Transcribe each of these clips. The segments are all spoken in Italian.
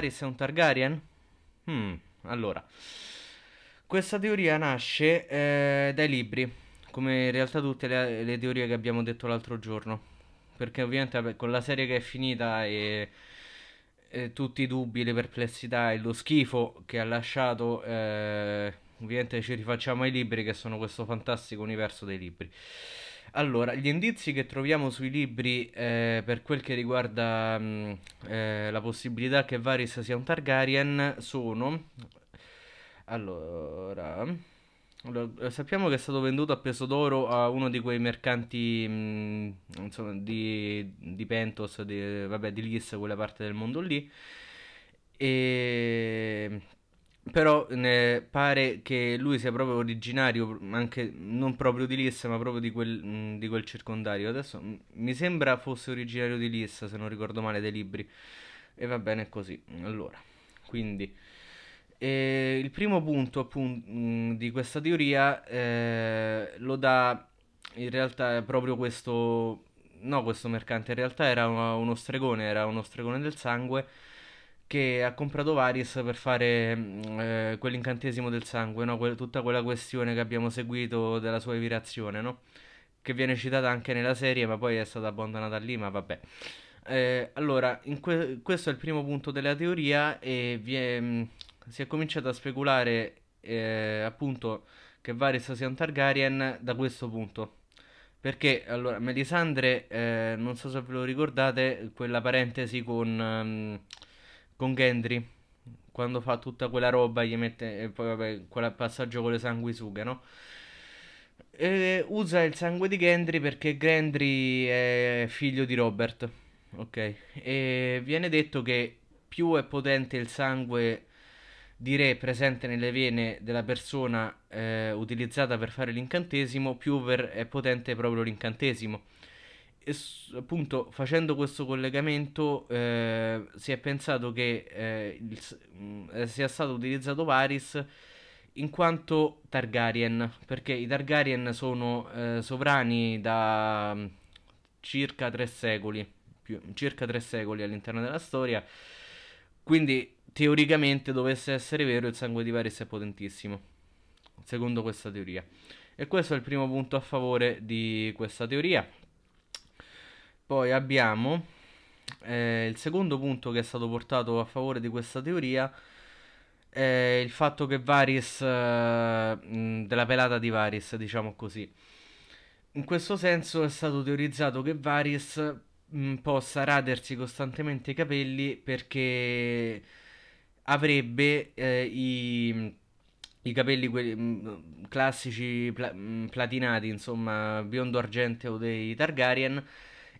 Varys è un Targaryen? Hmm, allora. Questa teoria nasce eh, dai libri, come in realtà tutte le, le teorie che abbiamo detto l'altro giorno. Perché ovviamente con la serie che è finita e, e, tutti i dubbi, le perplessità e lo schifo che ha lasciato, eh, ovviamente ci rifacciamo ai libri che sono questo fantastico universo dei libri. Allora, gli indizi che troviamo sui libri eh, per quel che riguarda mh, mm, eh, la possibilità che Varys sia un Targaryen sono... Allora... allora sappiamo che è stato venduto a peso d'oro a uno di quei mercanti mh, mm, insomma, di, di, Pentos, di, vabbè, di Lys, quella parte del mondo lì. E però eh, pare che lui sia proprio originario, anche non proprio di Lissa, ma proprio di quel, mm, di quel circondario. Adesso mm, mi sembra fosse originario di Lissa, se non ricordo male, dei libri. E va bene così. Allora, quindi eh, il primo punto appunto, mm, di questa teoria eh, lo dà in realtà proprio questo... No, questo mercante in realtà era uno stregone, era uno stregone del sangue che ha comprato Varys per fare mm, eh, quell'incantesimo del sangue, no? que- tutta quella questione che abbiamo seguito della sua evirazione, no? che viene citata anche nella serie, ma poi è stata abbandonata lì, ma vabbè. Eh, allora, que- questo è il primo punto della teoria e è, mh, mm, si è cominciato a speculare eh, appunto che Varys sia un Targaryen da questo punto. Perché allora Melisandre, eh, non so se ve lo ricordate, quella parentesi con, um, con Gendry quando fa tutta quella roba gli mette e eh, poi vabbè quel passaggio con le sanguisughe no? E usa il sangue di Gendry perché Gendry è figlio di Robert ok e viene detto che più è potente il sangue di re presente nelle vene della persona eh, utilizzata per fare l'incantesimo più ver- è potente proprio l'incantesimo e, appunto facendo questo collegamento eh, si è pensato che eh, il, mm, eh, sia stato utilizzato Varys in quanto Targaryen, perché i Targaryen sono eh, sovrani da mh, mm, circa tre secoli, più, circa tre secoli all'interno della storia, quindi teoricamente dovesse essere vero il sangue di Varys è potentissimo, secondo questa teoria. E questo è il primo punto a favore di questa teoria. Poi abbiamo eh, il secondo punto che è stato portato a favore di questa teoria eh, il fatto che Varis, eh, della pelata di Varis, diciamo così. In questo senso è stato teorizzato che Varis mh, possa radersi costantemente i capelli perché avrebbe eh, i, i, capelli quelli, mh, classici pla- mh, platinati, insomma, biondo argenteo dei Targaryen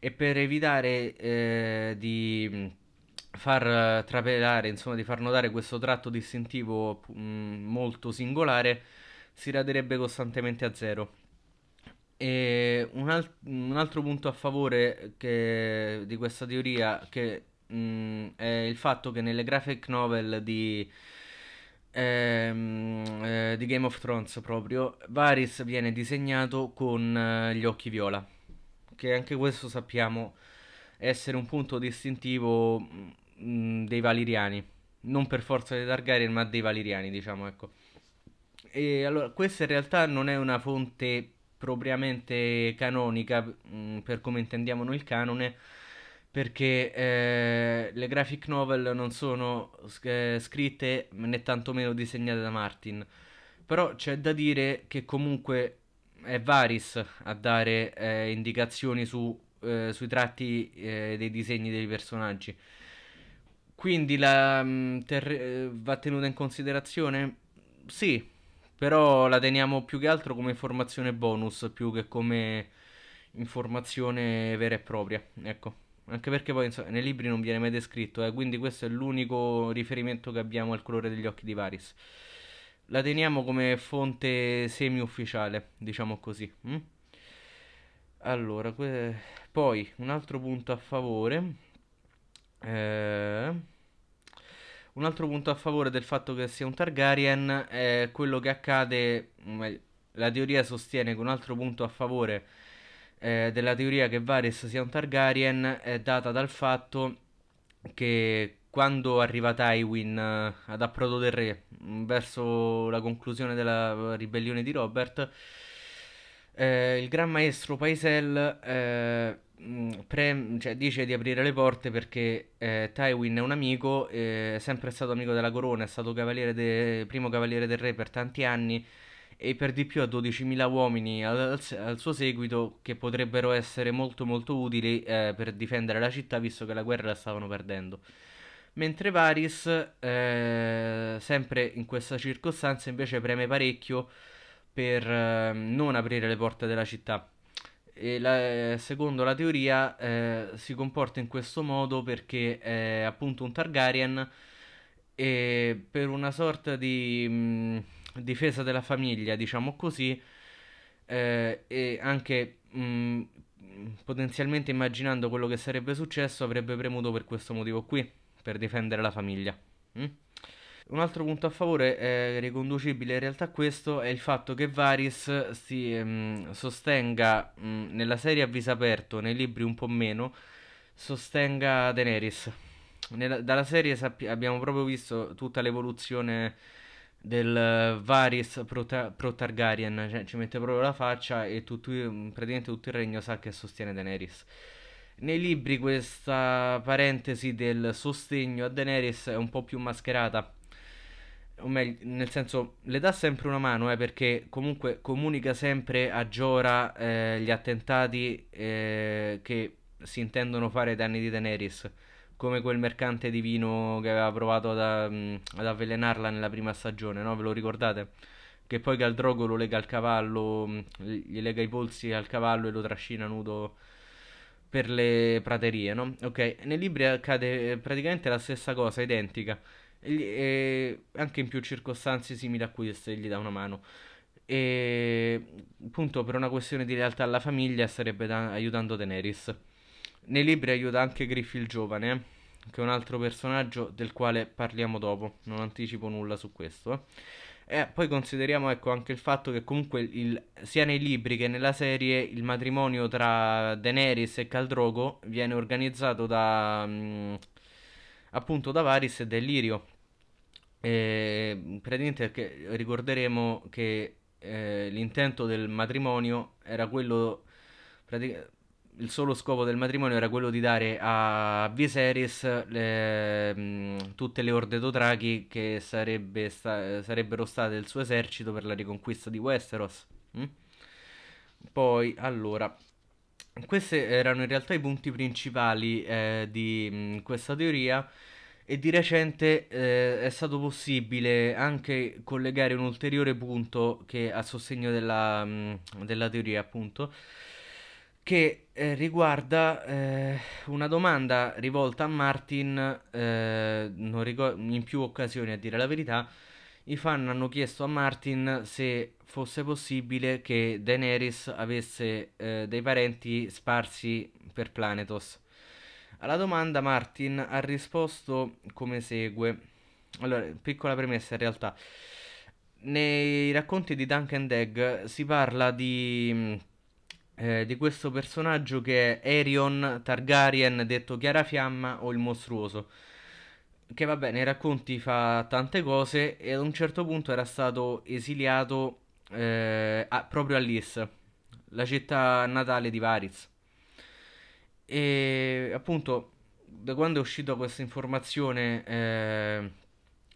e per evitare eh, di far trapelare, insomma di far notare questo tratto distintivo mh, molto singolare, si raderebbe costantemente a zero. Un, al- un, altro punto a favore che, di questa teoria che, mh, è il fatto che nelle graphic novel di, ehm, eh, di Game of Thrones proprio, Varys viene disegnato con eh, gli occhi viola che anche questo sappiamo essere un punto distintivo mh, mm, dei Valiriani, non per forza dei Targaryen, ma dei Valiriani, diciamo, ecco. E allora, questa in realtà non è una fonte propriamente canonica, mh, mm, per come intendiamo noi il canone, perché eh, le graphic novel non sono eh, scritte né tantomeno disegnate da Martin. Però c'è da dire che comunque è Varis a dare eh, indicazioni su, eh, sui tratti eh, dei disegni dei personaggi. Quindi la, mm, ter- eh, va tenuta in considerazione? Sì, però la teniamo più che altro come informazione bonus più che come informazione vera e propria. Ecco. Anche perché poi insomma, nei libri non viene mai descritto, eh, quindi questo è l'unico riferimento che abbiamo al colore degli occhi di Varis la teniamo come fonte semi-ufficiale, diciamo così. Mm? Allora, que- poi un altro punto a favore. Eh, un altro punto a favore del fatto che sia un Targaryen è quello che accade. La teoria sostiene che un altro punto a favore eh, della teoria che Varys sia un Targaryen è data dal fatto che quando arriva Tywin eh, ad approdo del re mm, verso la conclusione della eh, ribellione di Robert, eh, il gran maestro Paisel eh, mm, pre- cioè, dice di aprire le porte perché eh, Tywin è un amico, eh, è sempre stato amico della corona, è stato cavaliere de- primo cavaliere del re per tanti anni e per di più ha 12.000 uomini al, al, suo seguito che potrebbero essere molto molto utili per difendere la città visto che la guerra la stavano perdendo mentre Paris, eh, sempre in questa circostanza, invece preme parecchio per eh, non aprire le porte della città. La, eh, secondo la teoria eh, si comporta in questo modo perché è appunto un Targaryen e per una sorta di mh, mm, difesa della famiglia, diciamo così, eh, e anche mh, mm, potenzialmente immaginando quello che sarebbe successo, avrebbe premuto per questo motivo qui per difendere la famiglia. Mm? Un altro punto a favore, eh, riconducibile in realtà a questo, è il fatto che Varys si mh, ehm, sostenga mh, mm, nella serie a viso aperto, nei libri un po' meno, sostenga Daenerys. Nella, dalla serie sappi- abbiamo proprio visto tutta l'evoluzione del eh, Varys pro, ta- pro Targaryen, cioè ci mette proprio la faccia e tutto, praticamente tutto il regno sa che sostiene Daenerys. Nei libri questa parentesi del sostegno a Daenerys è un po' più mascherata. O meglio, nel senso, le dà sempre una mano, eh, perché comunque comunica sempre a Giora eh, gli attentati eh, che si intendono fare ai danni di Daenerys, come quel mercante di vino che aveva provato ad, ad avvelenarla nella prima stagione, no? Ve lo ricordate? Che poi Galdrogo lo lega al cavallo, gli lega i polsi al cavallo e lo trascina nudo per le praterie, no? Ok, nei libri accade eh, praticamente la stessa cosa, identica, e anche in più circostanze simili a queste, gli dà una mano. E appunto per una questione di realtà alla famiglia starebbe da- aiutando Daenerys. Nei libri aiuta anche Griffith il giovane, eh? che è un altro personaggio del quale parliamo dopo, non anticipo nulla su questo. Eh? Eh, poi consideriamo ecco, anche il fatto che comunque il, sia nei libri che nella serie il matrimonio tra Daenerys e Caldrogo viene organizzato da mh, mm, appunto da Varys e Delirio. E, praticamente che ricorderemo che eh, l'intento del matrimonio era quello praticamente il solo scopo del matrimonio era quello di dare a Viserys le, mm, tutte le orde dotrachi che sarebbe sta- sarebbero state il suo esercito per la riconquista di Westeros. Mm? Poi, allora, questi erano in realtà i punti principali eh, di mh, mm, questa teoria e di recente eh, è stato possibile anche collegare un ulteriore punto che a sostegno della, mh, mm, della teoria appunto che eh, riguarda eh, una domanda rivolta a Martin eh, ricor- in più occasioni a dire la verità i fan hanno chiesto a Martin se fosse possibile che Daenerys avesse eh, dei parenti sparsi per Planetos alla domanda Martin ha risposto come segue allora piccola premessa in realtà nei racconti di Duncan Degg si parla di eh, di questo personaggio che è Erion Targaryen, detto Chiarafiamma o il Mostruoso. Che vabbè, nei racconti fa tante cose e ad un certo punto era stato esiliato eh, a, proprio a Lys, la città natale di Variz. E appunto, da quando è uscita questa informazione eh,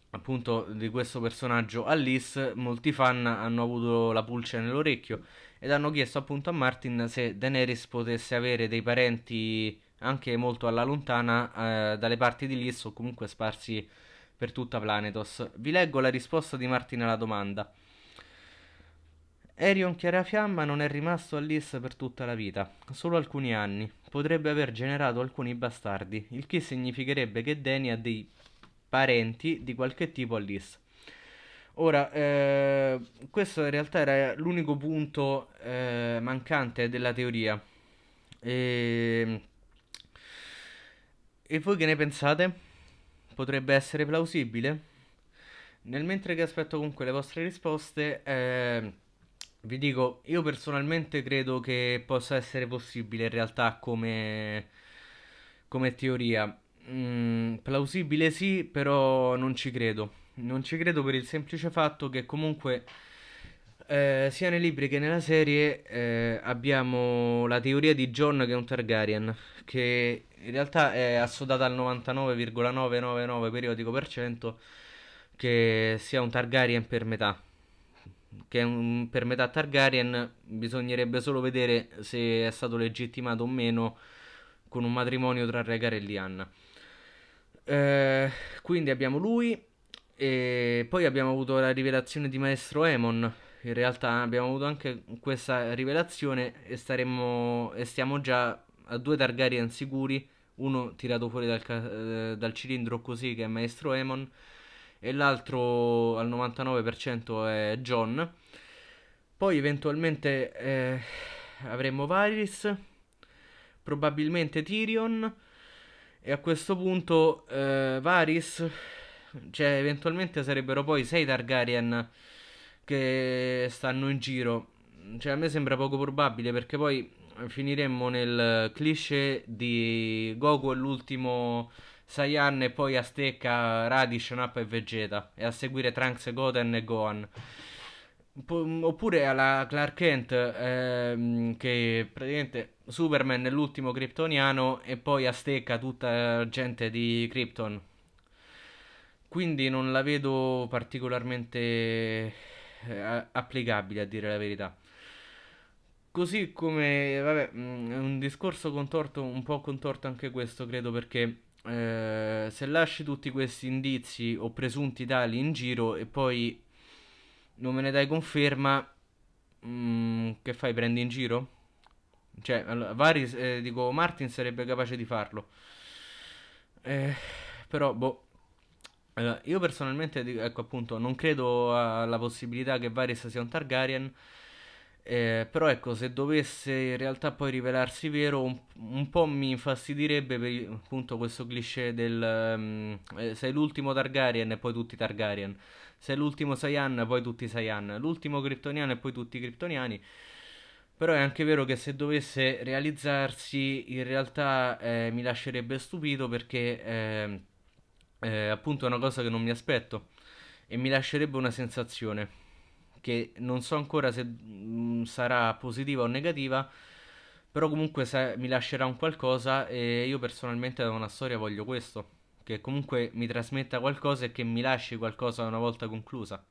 appunto di questo personaggio a Lys, molti fan hanno avuto la pulce nell'orecchio ed hanno chiesto appunto a Martin se Daenerys potesse avere dei parenti anche molto alla lontana eh, dalle parti di Lys o comunque sparsi per tutta Planetos. Vi leggo la risposta di Martin alla domanda. Erion Chiarafiamma non è rimasto a Lys per tutta la vita, solo alcuni anni. Potrebbe aver generato alcuni bastardi, il che significherebbe che Dany ha dei parenti di qualche tipo a Lys. Ora, eh, questo in realtà era l'unico punto eh, mancante della teoria. E... Ehm, e voi che ne pensate? Potrebbe essere plausibile? Nel mentre che aspetto comunque le vostre risposte, eh, vi dico, io personalmente credo che possa essere possibile in realtà come, come teoria. Mm, plausibile sì, però non ci credo non ci credo per il semplice fatto che comunque eh, sia nei libri che nella serie eh, abbiamo la teoria di John che è un Targaryen, che in realtà è assodata al 99,999 periodico per cento che sia un Targaryen per metà. Che è un, per metà Targaryen bisognerebbe solo vedere se è stato legittimato o meno con un matrimonio tra Rhaegar e Lyanna. Eh, quindi abbiamo lui e poi abbiamo avuto la rivelazione di Maestro Emon. In realtà abbiamo avuto anche questa rivelazione e, staremo, e stiamo già a due Targaryen sicuri. Uno tirato fuori dal, eh, dal cilindro così che è Maestro Emon e l'altro al 99% è John. Poi eventualmente eh, avremo Varys, probabilmente Tyrion e a questo punto eh, Varys cioè, eventualmente sarebbero poi 6 Targaryen che stanno in giro. Cioè, a me sembra poco probabile perché poi finiremmo nel cliché di Goku è l'ultimo Saiyan e poi Azteca, Radish, Nappa e Vegeta e a seguire Trunks, Goten e Gohan. Oppure alla Clark Kent, ehm, che praticamente Superman è l'ultimo kryptoniano e poi Azteca tutta gente di Krypton. Quindi non la vedo particolarmente eh, applicabile a dire la verità. Così come, vabbè, è mm, un discorso contorto, un po' contorto anche questo, credo, perché eh, se lasci tutti questi indizi o presunti tali in giro e poi non me ne dai conferma, mh, mm, che fai? Prendi in giro? Cioè, allora, Varis, eh, dico, Martin sarebbe capace di farlo. Eh, però, boh, allora, io personalmente, ecco appunto, non credo ah, alla possibilità che Varys sia un Targaryen, eh, però ecco, se dovesse in realtà poi rivelarsi vero, un, un po' mi infastidirebbe per appunto questo cliché del um, sei l'ultimo Targaryen e poi tutti Targaryen, sei l'ultimo Saiyan e poi tutti Saiyan, l'ultimo Kryptoniano e poi tutti Kryptoniani. Però è anche vero che se dovesse realizzarsi, in realtà eh, mi lascerebbe stupito perché ehm, eh, appunto è una cosa che non mi aspetto e mi lascerebbe una sensazione che non so ancora se mh, mm, sarà positiva o negativa, però comunque mi lascerà un qualcosa e io personalmente da una storia voglio questo, che comunque mi trasmetta qualcosa e che mi lasci qualcosa una volta conclusa.